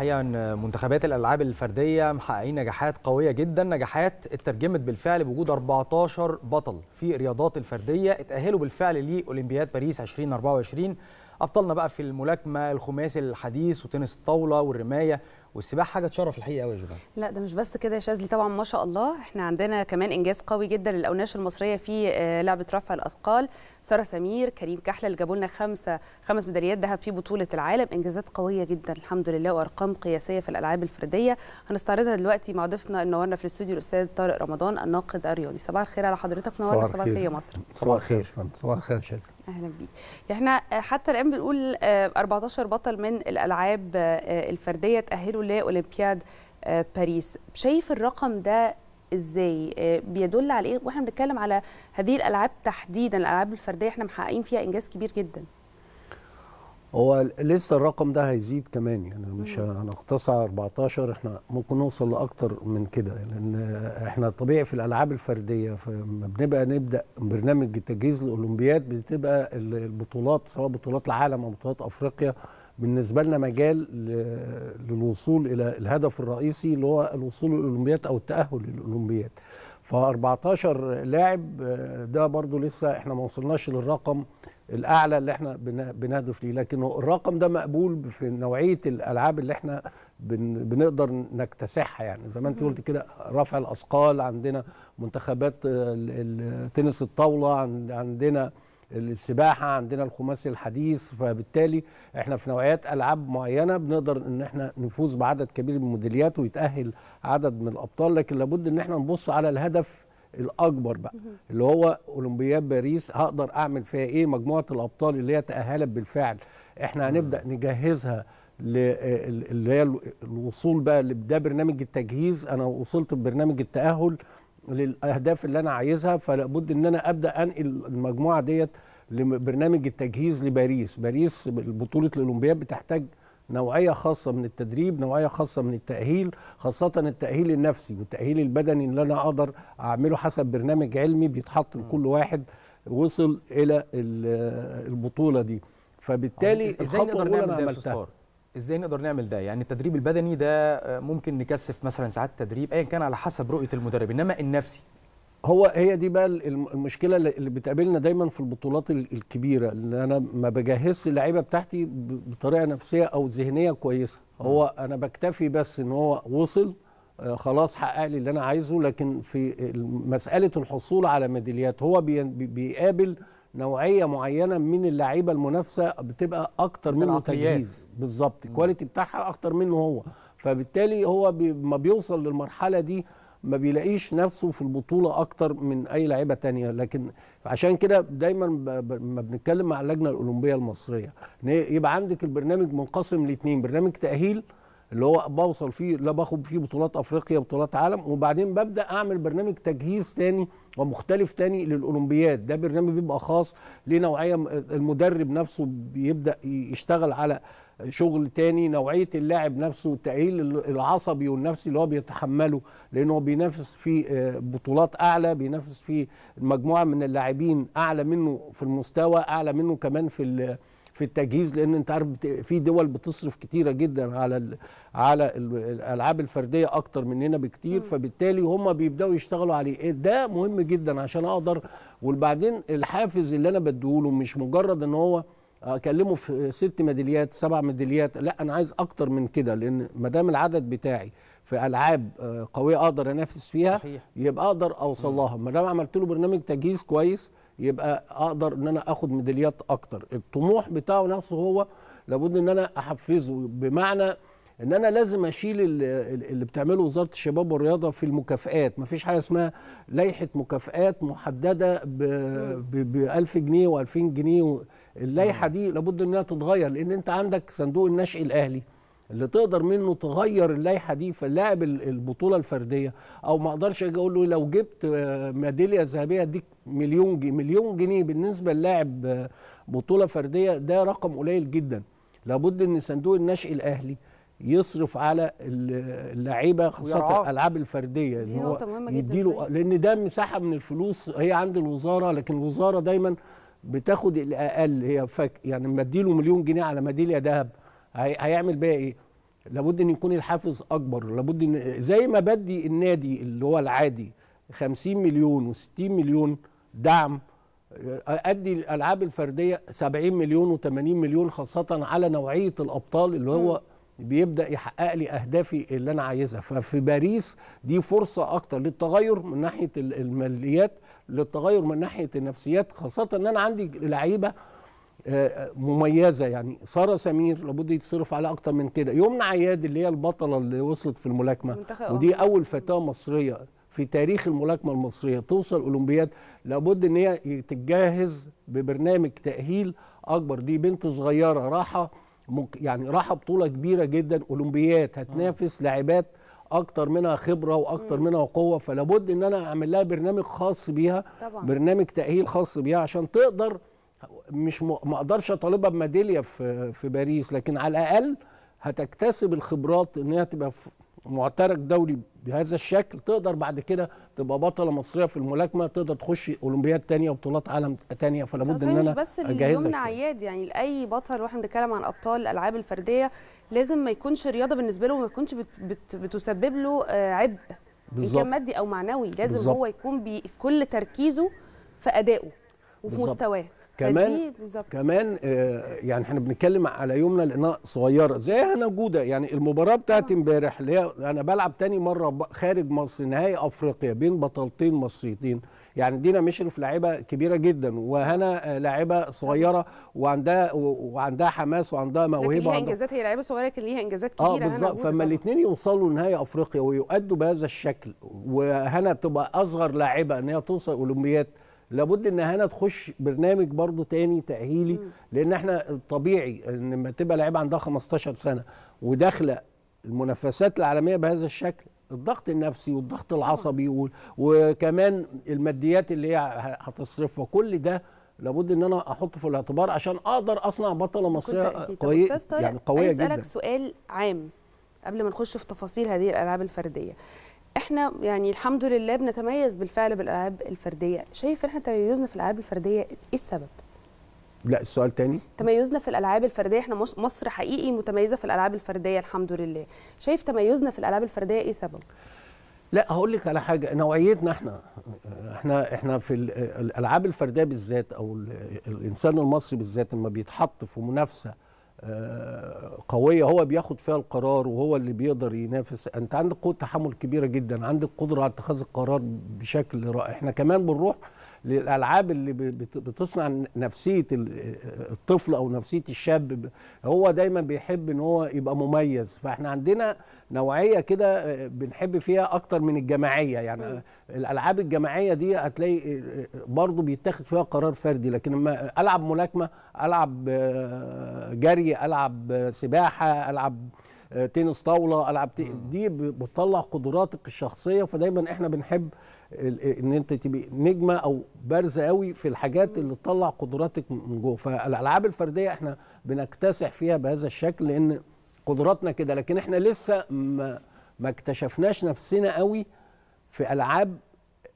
حقيقه ان منتخبات الالعاب الفرديه محققين نجاحات قويه جدا نجاحات اترجمت بالفعل بوجود 14 بطل في الرياضات الفرديه اتاهلوا بالفعل لاولمبياد باريس 2024 ابطالنا بقى في الملاكمه الخماسي الحديث وتنس الطاوله والرمايه والسباحه حاجه تشرف الحقيقه قوي يا جماعه لا ده مش بس كده يا شاذلي طبعا ما شاء الله احنا عندنا كمان انجاز قوي جدا للاوناش المصريه في آه، لعبه رفع الاثقال ساره سمير كريم كحله اللي جابوا لنا خمسه خمس ميداليات ذهب في بطوله العالم انجازات قويه جدا الحمد لله وارقام قياسيه في الالعاب الفرديه هنستعرضها دلوقتي مع ضيفنا النورنا في الاستوديو الاستاذ طارق رمضان الناقد الرياضي صباح الخير على حضرتك نورنا صباح الخير يا مصر صباح الخير صباح الخير شاز اهلا بيك احنا حتى الان بنقول 14 آه، بطل من الالعاب آه، الفرديه تاهلوا لاولمبياد آه، باريس شايف الرقم ده ازاي آه، بيدل على ايه واحنا بنتكلم على هذه الالعاب تحديدا الالعاب الفرديه احنا محققين فيها انجاز كبير جدا هو لسه الرقم ده هيزيد كمان يعني مش هنقتصر 14 احنا ممكن نوصل لاكتر من كده لان احنا طبيعي في الالعاب الفرديه فلما بنبقى نبدا برنامج تجهيز الاولمبياد بتبقى البطولات سواء بطولات العالم او بطولات افريقيا بالنسبه لنا مجال للوصول الى الهدف الرئيسي اللي هو الوصول للاولمبياد او التاهل للاولمبياد ف 14 لاعب ده برضو لسه احنا ما وصلناش للرقم الاعلى اللي احنا بنهدف ليه لكن الرقم ده مقبول في نوعيه الالعاب اللي احنا بنقدر نكتسحها يعني زي ما انت قلت كده رفع الاثقال عندنا منتخبات تنس الطاوله عندنا السباحه عندنا الخماسي الحديث فبالتالي احنا في نوعيات العاب معينه بنقدر ان احنا نفوز بعدد كبير من الميداليات ويتاهل عدد من الابطال لكن لابد ان احنا نبص على الهدف الاكبر بقى اللي هو اولمبياد باريس هقدر اعمل فيها ايه مجموعه الابطال اللي هي تاهلت بالفعل احنا هنبدا نجهزها اللي هي الوصول بقى ده برنامج التجهيز انا وصلت ببرنامج التاهل للاهداف اللي انا عايزها فلابد ان انا ابدا انقل المجموعه ديت لبرنامج التجهيز لباريس باريس بطوله الاولمبياد بتحتاج نوعيه خاصه من التدريب نوعيه خاصه من التاهيل خاصه التاهيل النفسي والتاهيل البدني اللي انا اقدر اعمله حسب برنامج علمي بيتحط لكل واحد وصل الى البطوله دي فبالتالي ازاي نقدر نعمل ده ازاي نقدر نعمل ده يعني التدريب البدني ده آه، ممكن نكثف مثلا ساعات تدريب ايا كان على حسب رؤيه المدرب انما النفسي هو هي دي بقى المشكله اللي بتقابلنا دايما في البطولات الكبيره ان انا ما بجهزش اللعيبه بتاعتي بطريقه نفسيه او ذهنيه كويسه هو انا بكتفي بس ان هو وصل آه، خلاص حقق لي اللي انا عايزه لكن في مساله الحصول على ميداليات هو بيقابل نوعيه معينه من اللعيبه المنافسه بتبقى اكتر منه تجهيز بالظبط الكواليتي بتاعها اكتر منه هو فبالتالي هو بي ما بيوصل للمرحله دي ما بيلاقيش نفسه في البطوله اكتر من اي لعيبه تانية لكن عشان كده دايما ما بنتكلم مع اللجنه الاولمبيه المصريه ان يبقى عندك البرنامج منقسم لاثنين برنامج تاهيل اللي هو بوصل فيه لا باخد فيه بطولات افريقيا بطولات عالم وبعدين ببدا اعمل برنامج تجهيز تاني ومختلف تاني للاولمبياد ده برنامج بيبقى خاص لنوعيه المدرب نفسه بيبدا يشتغل على شغل تاني نوعيه اللاعب نفسه التاهيل العصبي والنفسي اللي هو بيتحمله لان هو بينافس في آه، بطولات اعلى بينافس في مجموعه من اللاعبين اعلى منه في المستوى اعلى منه كمان في في التجهيز لان انت عارف في دول بتصرف كتيره جدا على على الالعاب الفرديه اكتر مننا بكتير فبالتالي هم بيبداوا يشتغلوا عليه إيه، ده مهم جدا عشان اقدر وبعدين الحافز اللي انا بديهوله مش مجرد ان هو اكلمه في ست ميداليات سبع ميداليات لا انا عايز اكتر من كده لان ما دام العدد بتاعي في العاب آه، قويه اقدر انافس فيها صحيح. يبقى اقدر اوصل لها ما دام عملت له برنامج تجهيز كويس يبقى اقدر ان انا اخد ميداليات اكتر الطموح بتاعه نفسه هو لابد ان انا احفزه بمعنى ان انا لازم اشيل اللي بتعمله وزاره الشباب والرياضه في المكافئات مفيش حاجه اسمها لائحه مكافئات محدده ب 1000 جنيه و2000 جنيه اللائحه دي لابد انها تتغير لان انت عندك صندوق النشء الاهلي اللي تقدر منه تغير اللائحه دي فاللاعب البطوله الفرديه او ما اقدرش اجي اقول له لو جبت آه، ميداليه ذهبيه اديك مليون جنيه مليون جنيه بالنسبه للاعب آه، بطوله فرديه ده رقم قليل جدا لابد ان صندوق النشئ الاهلي يصرف على اللعيبه خاصه الالعاب الفرديه دي نقطه مهمه جدا يديله لان ده مساحه من الفلوس هي عند الوزاره لكن الوزاره دايما بتاخد الاقل هي فك يعني لما اديله مليون جنيه على ميداليه ذهب هيعمل بيها ايه لابد ان يكون الحافز اكبر لابد ان زي ما بدي النادي اللي هو العادي 50 مليون و60 مليون دعم ادي الالعاب الفرديه 70 مليون و80 مليون خاصه على نوعيه الابطال اللي هو بيبدا يحقق لي اهدافي اللي انا عايزها ففي باريس دي فرصه اكتر للتغير من ناحيه الماليات للتغير من ناحيه النفسيات خاصه ان انا عندي لعيبه آه، آه، مميزه يعني ساره سمير لابد يتصرف عليها اكتر من كده يمنى عياد اللي هي البطله اللي وصلت في الملاكمه ودي اول فتاه مصريه في تاريخ الملاكمه المصريه توصل اولمبياد لابد ان هي تتجهز ببرنامج تاهيل اكبر دي بنت صغيره راحه يعني راحه بطوله كبيره جدا اولمبياد هتنافس لاعبات اكتر منها خبره واكتر مم. منها قوه فلابد ان انا اعمل لها برنامج خاص بيها طبعا. برنامج تاهيل خاص بيها عشان تقدر مش ما اقدرش اطالبها بميداليا في في باريس لكن على الاقل هتكتسب الخبرات ان هي تبقى معترك دولي بهذا الشكل تقدر بعد كده تبقى بطله مصريه في الملاكمه تقدر تخش اولمبياد تانية وبطولات عالم تانية فلا بد ان انا بس يعني. مش بس عياد يعني لاي بطل واحنا بنتكلم عن ابطال الالعاب الفرديه لازم ما يكونش رياضه بالنسبه له ما تكونش بت بت بتسبب له آه، عبء ان كان مادي او معنوي لازم بالزبط. هو يكون بكل تركيزه في ادائه وفي مستواه كمان كمان آه يعني احنا بنتكلم على يومنا لانها صغيره زي انا جوده يعني المباراه بتاعت اه. امبارح اللي هي انا بلعب تاني مره خارج مصر نهائي افريقيا بين بطلتين مصريتين يعني دينا مشرف لاعيبه كبيره جدا وهنا آه، لاعيبه صغيره وعندها وعندها حماس وعندها موهبه لكن ليها انجازات هي لعيبه صغيره لكن ليها انجازات آه، كبيره اه بالظبط فما الاثنين يوصلوا لنهائي افريقيا ويؤدوا بهذا الشكل وهنا تبقى اصغر لاعيبه ان هي توصل اولمبياد لابد ان هنا تخش برنامج برضو تاني تاهيلي لان احنا طبيعي ان لما تبقى لعيبه عندها 15 سنه وداخله المنافسات العالميه بهذا الشكل الضغط النفسي والضغط العصبي وكمان الماديات اللي هي هتصرفها كل ده لابد ان انا احطه في الاعتبار عشان اقدر اصنع بطله مصريه قويه يعني قويه جدا اسالك سؤال عام قبل ما نخش في تفاصيل هذه الالعاب الفرديه احنا يعني الحمد لله بنتميز بالفعل بالالعاب الفرديه شايف احنا تميزنا في الالعاب الفرديه ايه السبب لا السؤال تاني تميزنا في الالعاب الفرديه احنا مصر حقيقي متميزه في الالعاب الفرديه الحمد لله شايف تميزنا في الالعاب الفرديه ايه سبب لا هقول لك على حاجه نوعيتنا احنا احنا احنا في الالعاب الفرديه بالذات او الانسان المصري بالذات لما بيتحط في منافسه آه، قويه هو بياخد فيها القرار وهو اللي بيقدر ينافس انت عندك قوه تحمل كبيره جدا عندك قدره على اتخاذ القرار بشكل رائع احنا كمان بنروح للالعاب اللي بتصنع نفسيه الطفل او نفسيه الشاب هو دايما بيحب ان هو يبقى مميز فاحنا عندنا نوعيه كده آه، بنحب فيها اكتر من الجماعيه يعني الالعاب الجماعيه دي هتلاقي آه، آه، برضه بيتاخد فيها قرار فردي لكن لما العب ملاكمه العب جري العب سباحه العب تنس طاوله العب دي بتطلع قدراتك الشخصيه فدايما احنا بنحب ان انت تبقي نجمه او بارزه قوي في الحاجات اللي تطلع قدراتك من جوه فالالعاب الفرديه احنا بنكتسح فيها بهذا الشكل لان قدراتنا كده لكن احنا لسه ما, ما اكتشفناش نفسنا قوي في العاب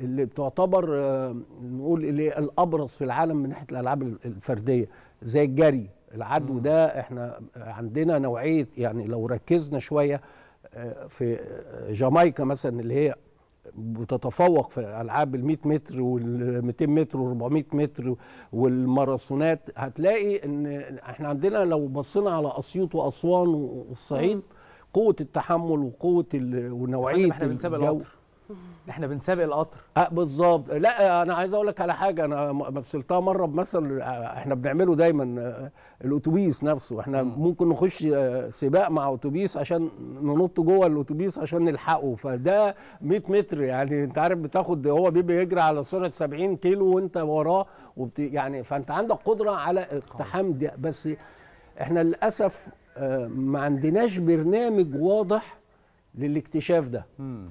اللي بتعتبر آه، نقول اللي الابرز في العالم من ناحيه الالعاب الفرديه زي الجري العدو ده احنا عندنا نوعيه يعني لو ركزنا شويه آه، في آه، جامايكا مثلا اللي هي بتتفوق في الالعاب ال 100 متر وال 200 متر وال 400 متر والماراثونات هتلاقي ان احنا عندنا لو بصينا على اسيوط واسوان والصعيد قوه التحمل وقوه ونوعيه احنا القطر احنا بنسابق القطر اه بالظبط لا انا عايز اقول لك على حاجه انا مثلتها مره بمثل أه، احنا بنعمله دايما أه، الاتوبيس نفسه احنا م. ممكن نخش أه، سباق مع اتوبيس عشان ننط جوه الاتوبيس عشان نلحقه فده 100 متر يعني انت عارف بتاخد هو بيبقى يجري على سرعه 70 كيلو وانت وراه وبت يعني فانت عندك قدره على اقتحام دي بس احنا للاسف ما عندناش برنامج واضح للاكتشاف ده م.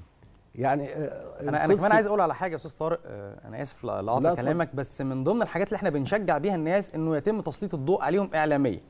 يعني آه، انا انا كمان عايز اقول على حاجه يا استاذ طارق آه، انا اسف لقطع كلامك طبعا. بس من ضمن الحاجات اللي احنا بنشجع بيها الناس انه يتم تسليط الضوء عليهم اعلاميا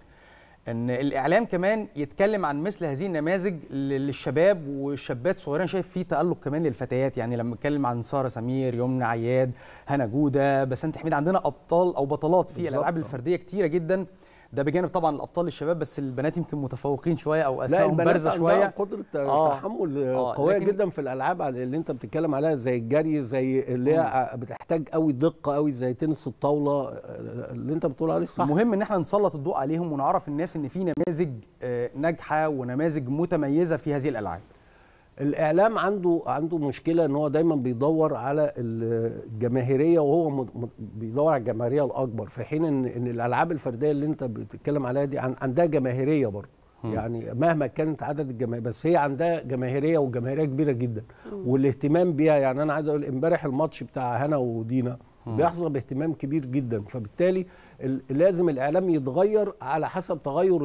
ان الاعلام كمان يتكلم عن مثل هذه النماذج للشباب والشابات صغيرين شايف في تالق كمان للفتيات يعني لما اتكلم عن ساره سمير يمنى عياد هنا جوده بسنت حميد عندنا ابطال او بطلات في الالعاب الفرديه كتيره جدا ده بجانب طبعا الابطال الشباب بس البنات يمكن متفوقين شويه او اسمائهم بارزه شويه لا قدره آه تحمل آه قويه لكن... جدا في الالعاب اللي انت بتتكلم عليها زي الجري زي اللي هي بتحتاج قوي دقه قوي زي تنس الطاوله اللي انت بتقول عليه صح مهم ان احنا نسلط الضوء عليهم ونعرف الناس ان في نماذج آه، ناجحه ونماذج متميزه في هذه الالعاب الاعلام عنده عنده مشكله ان هو دايما بيدور على الجماهيريه وهو بيدور على الجماهيريه الاكبر في حين ان ان الالعاب الفرديه اللي انت بتتكلم عليها دي عندها جماهيريه برضه يعني مهما كانت عدد الجماهير بس هي عندها جماهيريه وجماهيريه كبيره جدا والاهتمام بيها يعني انا عايز اقول امبارح الماتش بتاع هنا ودينا بيحظى باهتمام كبير جدا فبالتالي لازم الاعلام يتغير على حسب تغير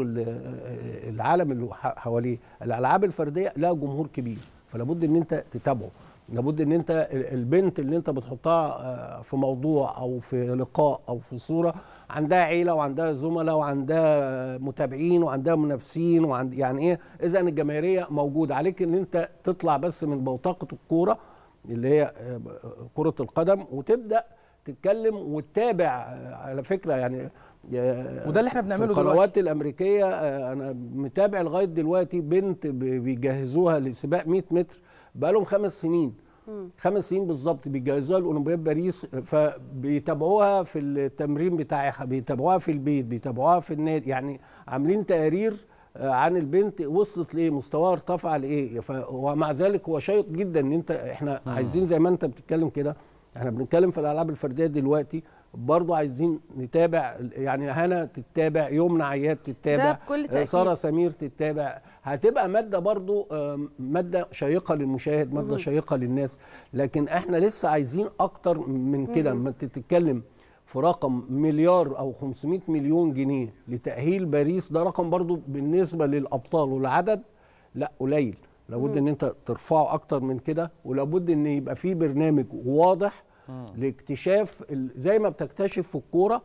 العالم اللي حواليه الالعاب الفرديه لها جمهور كبير فلابد ان انت تتابعه لابد ان انت البنت اللي انت بتحطها آه، في موضوع او في لقاء او في صوره عندها عيله وعندها زملاء وعندها متابعين وعندها منافسين وعند يعني ايه اذا الجماهيريه موجوده عليك ان انت تطلع بس من بوتقه الكوره اللي هي آه، كره القدم وتبدا تتكلم وتتابع آه، على فكره يعني آه، وده اللي احنا بنعمله دلوقتي القنوات الامريكيه آه، انا متابع لغايه دلوقتي بنت بيجهزوها لسباق 100 متر بقى لهم خمس سنين مم. خمس سنين بالظبط بيجهزوها لاولمبياد باريس فبيتابعوها في التمرين بتاعها بيتابعوها في البيت بيتابعوها في النادي يعني عاملين تقارير عن البنت وصلت لايه مستواها ارتفع لايه ومع ذلك هو شيق جدا ان انت احنا مم. عايزين زي ما انت بتتكلم كده احنا بنتكلم في الالعاب الفرديه دلوقتي برضو عايزين نتابع يعني هنا تتابع يمنى عياد تتابع آه، ساره سمير تتابع هتبقى ماده برضو ماده شيقه للمشاهد ماده مم. شيقه للناس لكن احنا لسه عايزين اكتر من كده ما تتكلم في رقم مليار او 500 مليون جنيه لتاهيل باريس ده رقم برضو بالنسبه للابطال والعدد لا قليل لابد ان انت ترفعه اكتر من كده ولابد ان يبقى في برنامج واضح لاكتشاف زي ما بتكتشف في الكوره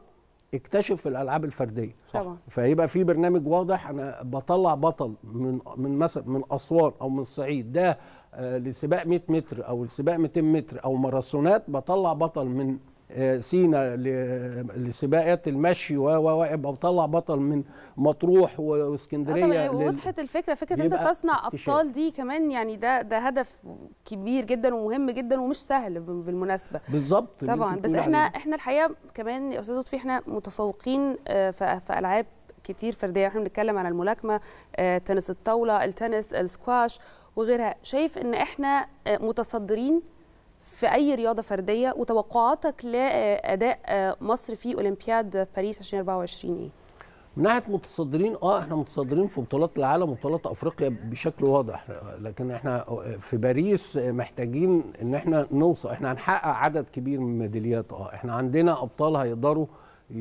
اكتشف في الالعاب الفرديه طبعا فيبقى في برنامج واضح انا بطلع بطل من من مثلا من اسوان او من الصعيد ده آه، لسباق 100 متر او لسباق 200 متر او ماراثونات بطلع بطل من آه، سينا لسباقات المشي وابقى طلع بطل من مطروح آه، واسكندريه طبعا وضحت الفكره فكره انت تصنع ابطال دي كمان يعني ده ده هدف كبير جدا ومهم جدا ومش سهل بالمناسبه بالظبط طبعا بس احنا احنا الحقيقه كمان يا استاذ لطفي احنا متفوقين آه، في العاب كتير فرديه احنا بنتكلم على الملاكمه تنس الطاوله التنس السكواش وغيرها شايف ان احنا متصدرين في اي رياضه فرديه وتوقعاتك لاداء آه، مصر في اولمبياد باريس 2024 ايه؟ من ناحيه متصدرين اه احنا متصدرين في بطولات العالم وبطولات افريقيا بشكل واضح لكن احنا آه، في باريس آه، محتاجين ان احنا نوصل احنا هنحقق عدد كبير من الميداليات اه احنا عندنا ابطال هيقدروا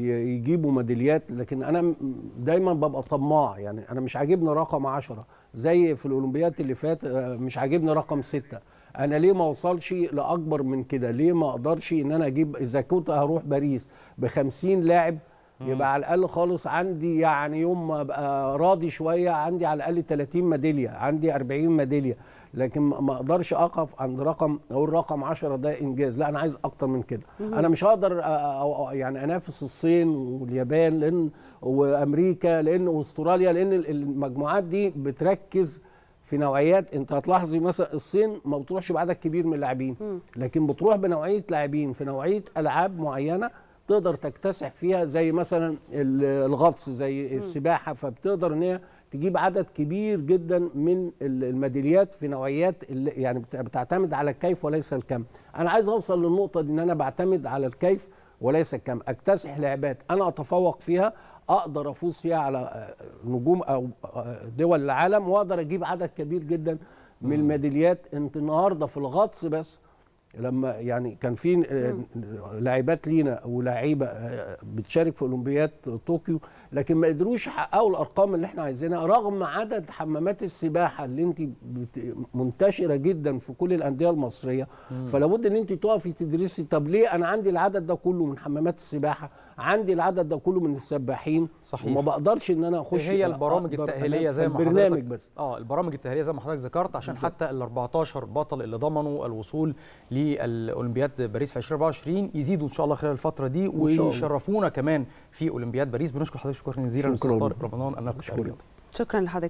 يجيبوا ميداليات لكن انا دايما ببقى طماع يعني انا مش عاجبني رقم 10 زي في الاولمبياد اللي فات مش عاجبني رقم 6 انا ليه ما اوصلش لاكبر من كده ليه ما اقدرش ان انا اجيب اذا كنت هروح باريس ب 50 لاعب يبقى على الاقل خالص عندي يعني يوم ما ابقى راضي شويه عندي على الاقل 30 ميداليه عندي 40 ميداليه لكن ما اقدرش اقف عند رقم اقول رقم 10 ده انجاز لا انا عايز اكتر من كده انا مش هقدر يعني انافس الصين واليابان لان وامريكا لان واستراليا لان المجموعات دي بتركز في نوعيات انت هتلاحظي مثلا الصين ما بتروحش بعدد كبير من اللاعبين لكن بتروح بنوعيه لاعبين في نوعيه العاب معينه تقدر تكتسح فيها زي مثلا الغطس زي السباحه فبتقدر ان هي تجيب عدد كبير جدا من الميداليات في نوعيات يعني بتعتمد على الكيف وليس الكم انا عايز اوصل للنقطه دي ان انا بعتمد على الكيف وليس كم اكتسح لعبات انا اتفوق فيها اقدر افوز فيها على آه، نجوم او آه، دول العالم واقدر اجيب عدد كبير جدا من الميداليات انت النهارده في الغطس بس لما يعني كان في آه، لاعبات لينا ولاعيبه بتشارك في اولمبياد طوكيو لكن ما قدروش يحققوا الارقام اللي احنا عايزينها رغم عدد حمامات السباحه اللي انت منتشره جدا في كل الانديه المصريه فلابد ان انت تقفي تدرسي طب ليه انا عندي العدد ده كله من حمامات السباحه عندي العدد ده كله من السباحين صحيح وما بقدرش ان انا اخش إيه هي البرامج التاهيليه زي ما حضرتك بس اه البرامج التاهيليه زي ما حضرتك ذكرت عشان بالزبط. حتى ال 14 بطل اللي ضمنوا الوصول لاولمبياد باريس في 2024 يزيدوا ان شاء الله خلال الفتره دي ويشرفونا كمان في اولمبياد باريس بنشكر حضرتك شكرا جزيلا استاذ طارق رمضان بشكرك شكرا لحضرتك